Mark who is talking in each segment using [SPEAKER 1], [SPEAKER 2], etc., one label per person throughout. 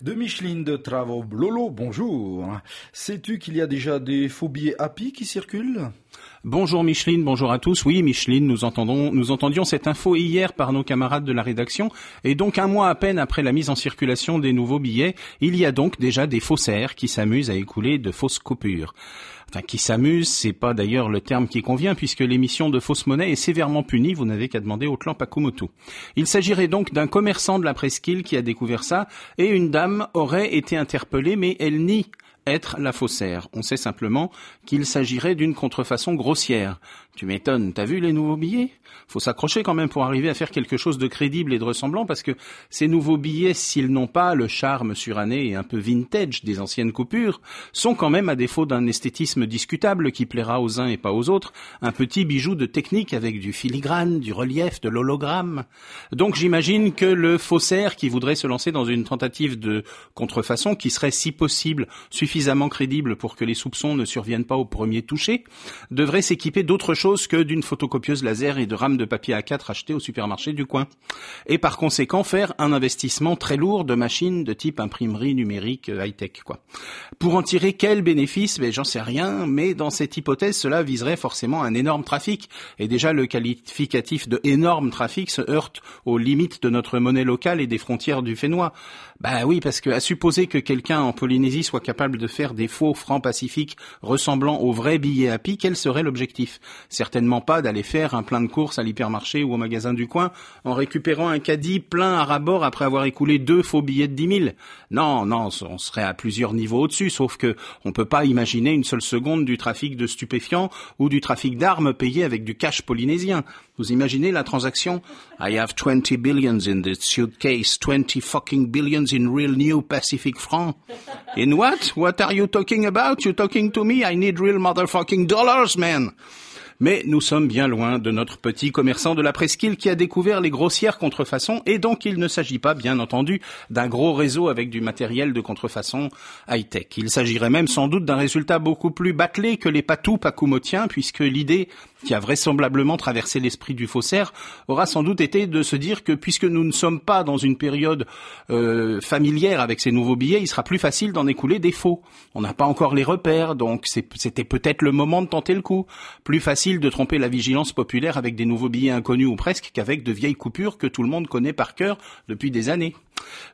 [SPEAKER 1] de Micheline de Travaux. Lolo, bonjour. Sais-tu qu'il y a déjà des phobies happy qui circulent Bonjour Micheline, bonjour à tous. Oui Micheline, nous, entendons, nous entendions cette info hier par nos camarades de la rédaction et donc un mois à peine après la mise en circulation des nouveaux billets, il y a donc déjà des faussaires qui s'amusent à écouler de fausses coupures enfin qui s'amuse, c'est pas d'ailleurs le terme qui convient puisque l'émission de fausse monnaie est sévèrement punie, vous n'avez qu'à demander au clan Pakumoto. Il s'agirait donc d'un commerçant de la presqu'île qui a découvert ça et une dame aurait été interpellée mais elle nie être la faussaire. On sait simplement qu'il s'agirait d'une contrefaçon grossière. Tu m'étonnes, t'as vu les nouveaux billets Faut s'accrocher quand même pour arriver à faire quelque chose de crédible et de ressemblant, parce que ces nouveaux billets, s'ils n'ont pas le charme suranné et un peu vintage des anciennes coupures, sont quand même, à défaut d'un esthétisme discutable qui plaira aux uns et pas aux autres, un petit bijou de technique avec du filigrane, du relief, de l'hologramme. Donc j'imagine que le faussaire qui voudrait se lancer dans une tentative de contrefaçon qui serait si possible suffisamment crédible pour que les soupçons ne surviennent pas au premier toucher, devrait s'équiper d'autres choses que d'une photocopieuse laser et de rames de papier A4 achetées au supermarché du coin. Et par conséquent, faire un investissement très lourd de machines de type imprimerie numérique euh, high-tech, quoi. Pour en tirer quel bénéfice? Ben, j'en sais rien, mais dans cette hypothèse, cela viserait forcément un énorme trafic. Et déjà, le qualificatif de énorme trafic se heurte aux limites de notre monnaie locale et des frontières du Fénois. Bah oui, parce que à supposer que quelqu'un en Polynésie soit capable de faire des faux francs pacifiques ressemblant aux vrais billets à quel serait l'objectif? Certainement pas d'aller faire un plein de courses à l'hypermarché ou au magasin du coin en récupérant un caddie plein à rabord après avoir écoulé deux faux billets de 10 000. Non, non, on serait à plusieurs niveaux au-dessus, sauf que on peut pas imaginer une seule seconde du trafic de stupéfiants ou du trafic d'armes payé avec du cash polynésien. Vous imaginez la transaction I have 20 billions in this suitcase, 20 fucking billions in real new Pacific francs. In what? What are you talking about? You talking to me? I need real motherfucking dollars, man. Mais nous sommes bien loin de notre petit commerçant de la presqu'île qui a découvert les grossières contrefaçons et donc il ne s'agit pas, bien entendu, d'un gros réseau avec du matériel de contrefaçon high-tech. Il s'agirait même sans doute d'un résultat beaucoup plus bâclé que les patou pacumotiens puisque l'idée qui a vraisemblablement traversé l'esprit du faussaire aura sans doute été de se dire que puisque nous ne sommes pas dans une période euh, familière avec ces nouveaux billets, il sera plus facile d'en écouler des faux. On n'a pas encore les repères, donc c'était peut-être le moment de tenter le coup. Plus facile de tromper la vigilance populaire avec des nouveaux billets inconnus ou presque qu'avec de vieilles coupures que tout le monde connaît par cœur depuis des années.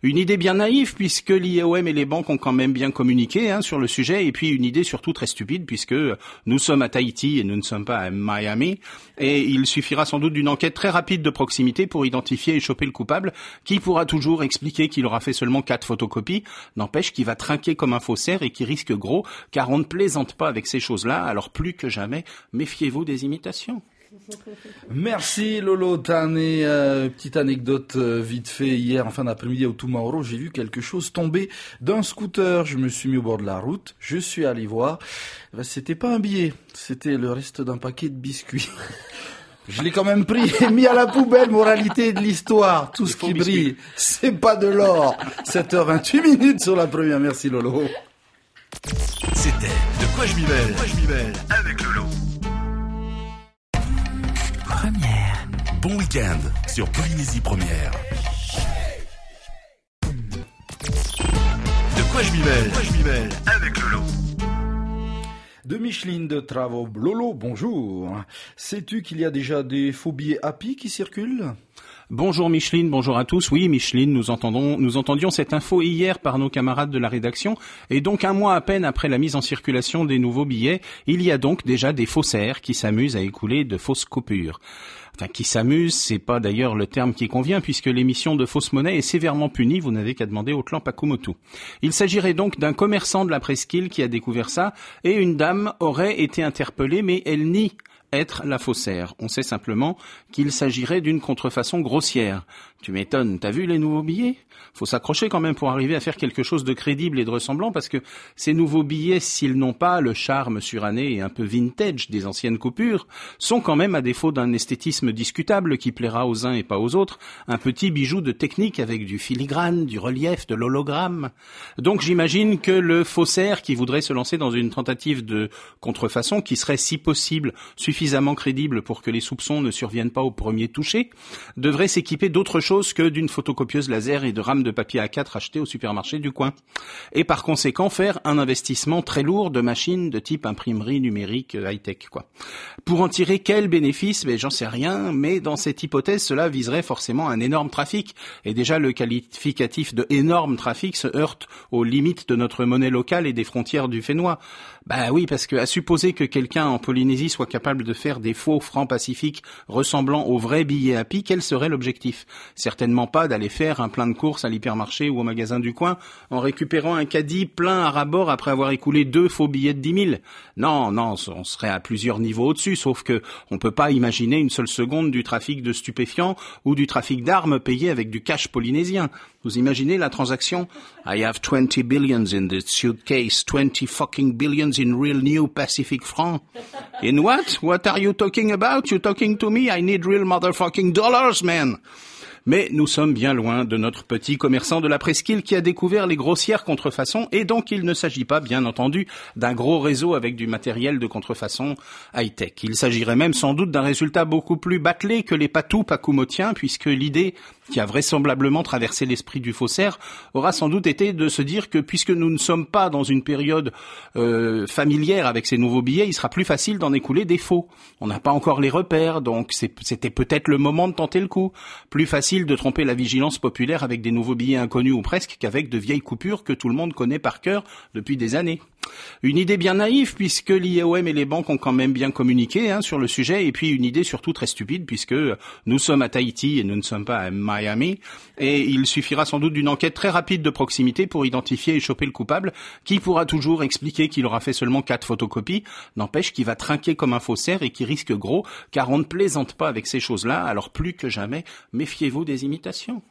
[SPEAKER 1] Une idée bien naïve puisque l'IOM et les banques ont quand même bien communiqué hein, sur le sujet et puis une idée surtout très stupide puisque nous sommes à Tahiti et nous ne sommes pas à Miami et il suffira sans doute d'une enquête très rapide de proximité pour identifier et choper le coupable qui pourra toujours expliquer qu'il aura fait seulement quatre photocopies, n'empêche qu'il va trinquer comme un faussaire et qui risque gros car on ne plaisante pas avec ces choses-là alors plus que jamais méfiez-vous des imitations. Merci Lolo Tané. Euh, petite anecdote euh, vite fait. Hier, en fin d'après-midi, au Toumaoro, j'ai vu quelque chose tomber d'un scooter. Je me suis mis au bord de la route. Je suis allé voir. Eh ben, c'était pas un billet. C'était le reste d'un paquet de biscuits. Je l'ai quand même pris et mis à la poubelle, moralité de l'histoire. Tout ce qui brille, c'est pas de l'or. 7h28 minutes sur la première. Merci Lolo. C'était De quoi je m'y mêle Avec Lolo. bon week-end sur Polynésie Première. De quoi je m'y mêle, quoi je m'y mêle avec Lolo de Micheline de Travaux. Lolo, bonjour. Sais-tu qu'il y a déjà des phobies happy qui circulent Bonjour Micheline, bonjour à tous. Oui Micheline, nous, entendons, nous entendions cette info hier par nos camarades de la rédaction et donc un mois à peine après la mise en circulation des nouveaux billets, il y a donc déjà des faussaires qui s'amusent à écouler de fausses coupures enfin qui s'amuse, c'est pas d'ailleurs le terme qui convient puisque l'émission de fausse monnaie est sévèrement punie, vous n'avez qu'à demander au clan Pakumotu. Il s'agirait donc d'un commerçant de la presqu'île qui a découvert ça et une dame aurait été interpellée mais elle nie être la faussaire. On sait simplement qu'il s'agirait d'une contrefaçon grossière. Tu m'étonnes, t'as vu les nouveaux billets Faut s'accrocher quand même pour arriver à faire quelque chose de crédible et de ressemblant parce que ces nouveaux billets, s'ils n'ont pas le charme suranné et un peu vintage des anciennes coupures, sont quand même, à défaut d'un esthétisme discutable qui plaira aux uns et pas aux autres, un petit bijou de technique avec du filigrane, du relief, de l'hologramme. Donc j'imagine que le faussaire qui voudrait se lancer dans une tentative de contrefaçon qui serait si possible suffisamment suffisamment crédible pour que les soupçons ne surviennent pas au premier toucher, devrait s'équiper d'autre chose que d'une photocopieuse laser et de rames de papier A4 achetées au supermarché du coin. Et par conséquent, faire un investissement très lourd de machines de type imprimerie numérique euh, high-tech, quoi. Pour en tirer quel bénéfice? Mais ben, j'en sais rien, mais dans cette hypothèse, cela viserait forcément un énorme trafic. Et déjà, le qualificatif de énorme trafic se heurte aux limites de notre monnaie locale et des frontières du Fénois. Bah oui, parce que à supposer que quelqu'un en Polynésie soit capable de faire des faux francs pacifiques ressemblant aux vrais billets à pi quel serait l'objectif Certainement pas d'aller faire un plein de courses à l'hypermarché ou au magasin du coin en récupérant un caddie plein à rabord après avoir écoulé deux faux billets de 10 000. Non, non, on serait à plusieurs niveaux au-dessus, sauf que on peut pas imaginer une seule seconde du trafic de stupéfiants ou du trafic d'armes payé avec du cash polynésien. Vous imaginez la transaction I have 20 billions in this suitcase, 20 fucking billions in real new Pacific francs. In what? What are you talking about? You talking to me? I need real motherfucking dollars, man. Mais nous sommes bien loin de notre petit commerçant de la presqu'île qui a découvert les grossières contrefaçons et donc il ne s'agit pas, bien entendu, d'un gros réseau avec du matériel de contrefaçon high-tech. Il s'agirait même sans doute d'un résultat beaucoup plus bâclé que les patous pakoumotiens puisque l'idée qui a vraisemblablement traversé l'esprit du faussaire, aura sans doute été de se dire que puisque nous ne sommes pas dans une période euh, familière avec ces nouveaux billets, il sera plus facile d'en écouler des faux. On n'a pas encore les repères, donc c'était peut-être le moment de tenter le coup. Plus facile de tromper la vigilance populaire avec des nouveaux billets inconnus ou presque qu'avec de vieilles coupures que tout le monde connaît par cœur depuis des années. Une idée bien naïve puisque l'IOM et les banques ont quand même bien communiqué hein, sur le sujet et puis une idée surtout très stupide puisque nous sommes à Tahiti et nous ne sommes pas à Miami et il suffira sans doute d'une enquête très rapide de proximité pour identifier et choper le coupable qui pourra toujours expliquer qu'il aura fait seulement quatre photocopies, n'empêche qu'il va trinquer comme un faussaire et qui risque gros car on ne plaisante pas avec ces choses-là alors plus que jamais méfiez-vous des imitations.